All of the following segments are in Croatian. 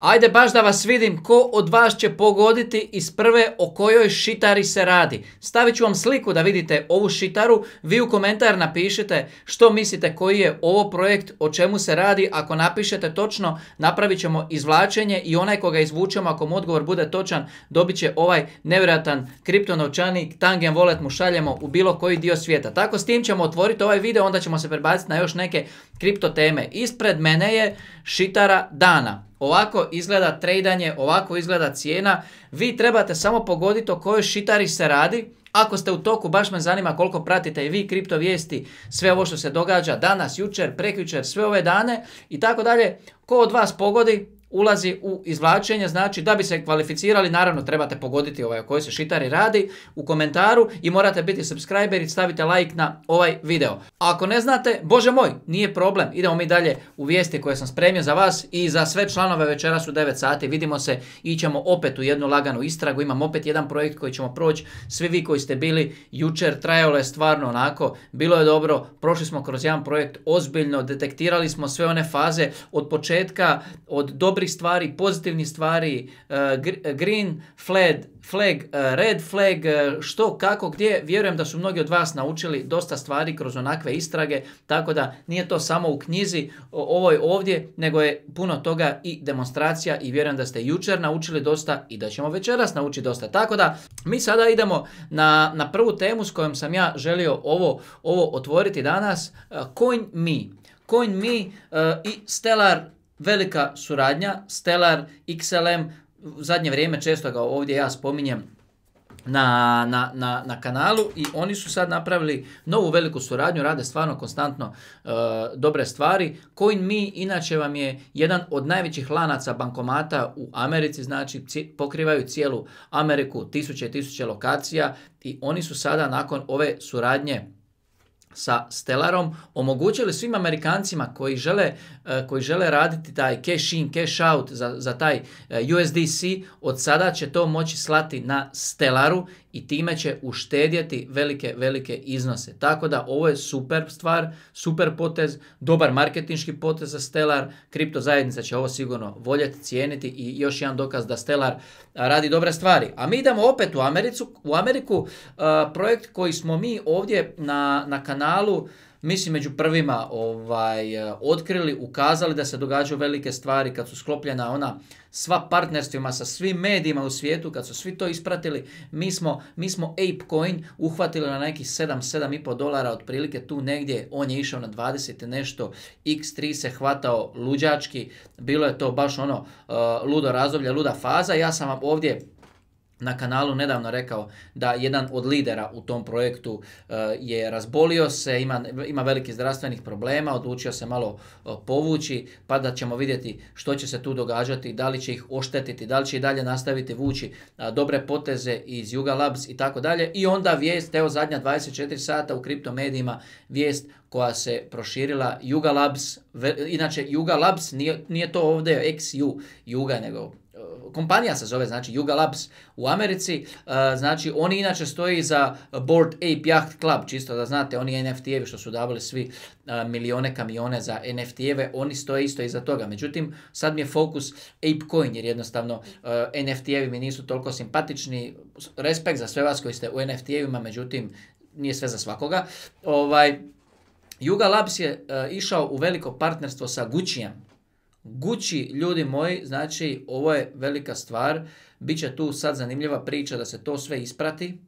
Ajde baš da vas vidim ko od vas će pogoditi iz prve o kojoj šitari se radi. Stavit ću vam sliku da vidite ovu šitaru, vi u komentar napišite što mislite koji je ovo projekt, o čemu se radi. Ako napišete točno napravit ćemo izvlačenje i onaj koga izvučemo ako mu odgovor bude točan dobit će ovaj nevjerojatan kriptonovčanik Tangen Wallet mu šaljemo u bilo koji dio svijeta. Tako s tim ćemo otvoriti ovaj video onda ćemo se prebaciti na još neke kripto teme. Ispred mene je šitara dana. Ovako izgleda tradanje, ovako izgleda cijena. Vi trebate samo pogoditi o kojoj šitari se radi. Ako ste u toku, baš me zanima koliko pratite i vi kripto vijesti, sve ovo što se događa danas, jučer, prekjučer, sve ove dane i tako dalje. Ko od vas pogodi, ulazi u izvlačenje, znači da bi se kvalificirali, naravno trebate pogoditi ovaj o kojoj se šitari radi u komentaru i morate biti subscriber i stavite like na ovaj video. Ako ne znate, bože moj, nije problem, idemo mi dalje u vijesti koje sam spremio za vas i za sve članove večeras u 9 sati, vidimo se i ćemo opet u jednu laganu istragu, imam opet jedan projekt koji ćemo proći, svi vi koji ste bili jučer, trajalo je stvarno onako, bilo je dobro, prošli smo kroz jedan projekt ozbiljno, detektirali smo sve one faze od početka, od dobro dobrih stvari, pozitivnih stvari, e, green flag, flag e, red flag, e, što, kako, gdje. Vjerujem da su mnogi od vas naučili dosta stvari kroz onakve istrage, tako da nije to samo u knjizi ovoj ovdje, nego je puno toga i demonstracija i vjerujem da ste jučer naučili dosta i da ćemo večeras naučiti dosta. Tako da mi sada idemo na, na prvu temu s kojom sam ja želio ovo, ovo otvoriti danas, Coin Me. Coin Me i Stellar velika suradnja, Stellar, XLM, u zadnje vrijeme često ga ovdje ja spominjem na, na, na, na, kanalu i oni su sad napravili novu veliku suradnju, rade stvarno konstantno e, dobre stvari. CoinMe inače vam je jedan od najvećih lanaca bankomata u Americi, znači pokrivaju cijelu Ameriku, tisuće i tisuće lokacija i oni su sada nakon ove suradnje sa Stellarom omogućili svim Amerikancima koji žele, e, koji žele raditi taj cash in, cash out za, za taj e, USDC, od sada će to moći slati na Stellaru i time će uštedjeti velike, velike iznose. Tako da ovo je super stvar, super potez, dobar marketinški potez za Stellar, kripto zajednica će ovo sigurno voljeti, cijeniti i još jedan dokaz da Stellar radi dobre stvari. A mi idemo opet u, u Ameriku, projekt koji smo mi ovdje na, na kanalu mislim među prvima ovaj, e, otkrili, ukazali da se događaju velike stvari kad su sklopljena ona sva partnerstvima sa svim medijima u svijetu, kad su svi to ispratili, mi smo, mi smo ApeCoin uhvatili na nekih 7, 7,5 dolara otprilike tu negdje, on je išao na 20 nešto, X3 se hvatao luđački, bilo je to baš ono e, ludo razdoblje, luda faza, ja sam vam ovdje na kanalu nedavno rekao da jedan od lidera u tom projektu e, je razbolio se, ima, ima velikih zdravstvenih problema, odlučio se malo e, povući, pa da ćemo vidjeti što će se tu događati, da li će ih oštetiti, da li će i dalje nastaviti vući e, dobre poteze iz Juga Labs i tako dalje. I onda vijest, evo zadnja 24 sata u kriptomedijima, vijest koja se proširila Juga Labs, inače Juga Labs nije, nije to ovdje XU Juga, nego kompanija se zove, znači Yuga Labs u Americi, e, znači oni inače stoji za Board Ape Yacht Club, čisto da znate, oni NFT-evi što su davali svi e, milione kamione za NFT-eve, oni stoje isto iza toga. Međutim, sad mi je fokus ApeCoin, jer jednostavno e, NFT-evi mi nisu toliko simpatični, respekt za sve vas koji ste u NFT-evima, međutim, nije sve za svakoga. Ovaj, Yuga Labs je išao u veliko partnerstvo sa Gucci-em. Gucci, ljudi moji, znači ovo je velika stvar. Biće tu sad zanimljiva priča da se to sve isprati,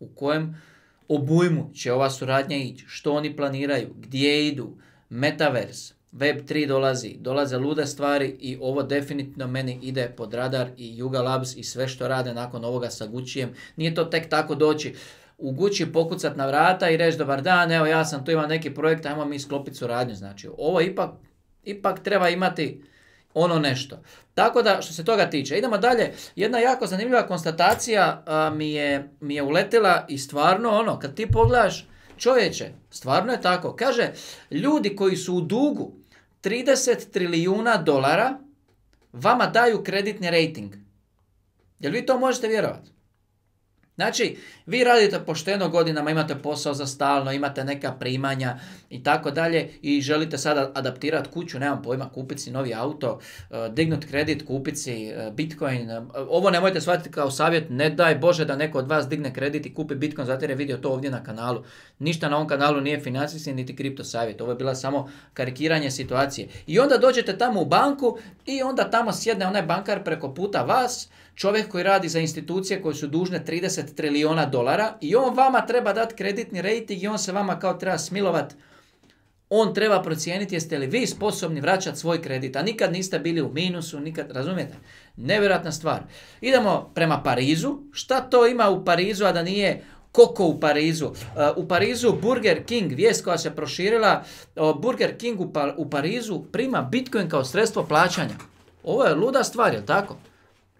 u kojem obujmu će ova suradnja ići, što oni planiraju, gdje idu, metaverse, web 3 dolazi, dolaze lude stvari i ovo definitivno meni ide pod radar i Yuga Labs i sve što rade nakon ovoga sa Guccijem. Nije to tek tako doći u Gucci pokucat na vrata i reći dobar dan, evo ja sam tu imam neki projekt, ajmo mi sklopiti suradnju. Znači ovo ipak Ipak treba imati ono nešto. Tako da što se toga tiče, idemo dalje. Jedna jako zanimljiva konstatacija mi, je, mi je uletila i stvarno ono, kad ti pogledaš čovječe, stvarno je tako. Kaže, ljudi koji su u dugu 30 trilijuna dolara vama daju kreditni rating. Jel vi to možete vjerovati? Znači, vi radite pošteno godinama, imate posao za stalno, imate neka primanja i tako dalje i želite sada adaptirati kuću, nemam pojma, kupiti si novi auto, e, dignut kredit, kupiti si e, bitcoin. E, ovo nemojte shvatiti kao savjet, ne daj Bože da neko od vas digne kredit i kupi bitcoin, zato jer je vidio to ovdje na kanalu. Ništa na ovom kanalu nije financijski niti kripto savjet, ovo je bila samo karikiranje situacije. I onda dođete tamo u banku i onda tamo sjedne onaj bankar preko puta vas, čovjek koji radi za institucije koje su dužne 30 trilijona dolara i on vama treba dati kreditni rejting i on se vama kao treba smilovat. On treba procijeniti jeste li vi sposobni vraćati svoj kredit, a nikad niste bili u minusu, nikad, razumijete? Nevjerojatna stvar. Idemo prema Parizu. Šta to ima u Parizu, a da nije Koko u Parizu. Uh, u Parizu Burger King, vijest koja se proširila, Burger King u, pa, u Parizu prima Bitcoin kao sredstvo plaćanja. Ovo je luda stvar, je tako?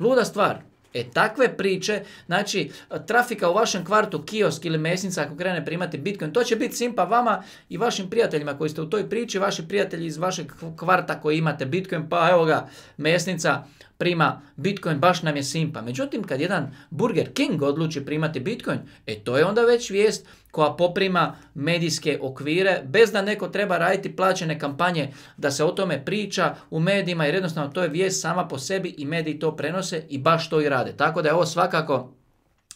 Luda stvar. E takve priče, znači trafika u vašem kvartu, kiosk ili mesnica ako krene primati Bitcoin, to će biti simpa vama i vašim prijateljima koji ste u toj priči, vaši prijatelji iz vašeg kvarta koji imate Bitcoin, pa evo ga, mesnica, prima Bitcoin, baš nam je simpa. Međutim, kad jedan Burger King odluči primati Bitcoin, e to je onda već vijest koja poprima medijske okvire bez da neko treba raditi plaćene kampanje da se o tome priča u medijima jer jednostavno to je vijest sama po sebi i mediji to prenose i baš to i rade. Tako da je ovo svakako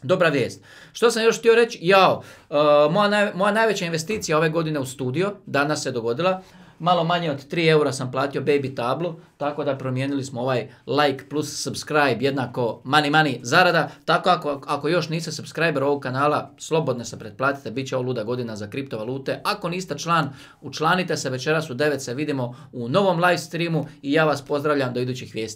Dobra vijest. Što sam još htio reći? Jao, e, moja, moja najveća investicija ove godine u studio danas se dogodila malo manje od 3 eura sam platio baby tablu, tako da promijenili smo ovaj like plus subscribe jednako money money zarada, tako ako, ako još niste subscriber ovog kanala, slobodno se pretplatite, bit će ovo luda godina za kriptovalute. Ako niste član, učlanite se, večeras u 9 se vidimo u novom live streamu i ja vas pozdravljam do idućih vijesti.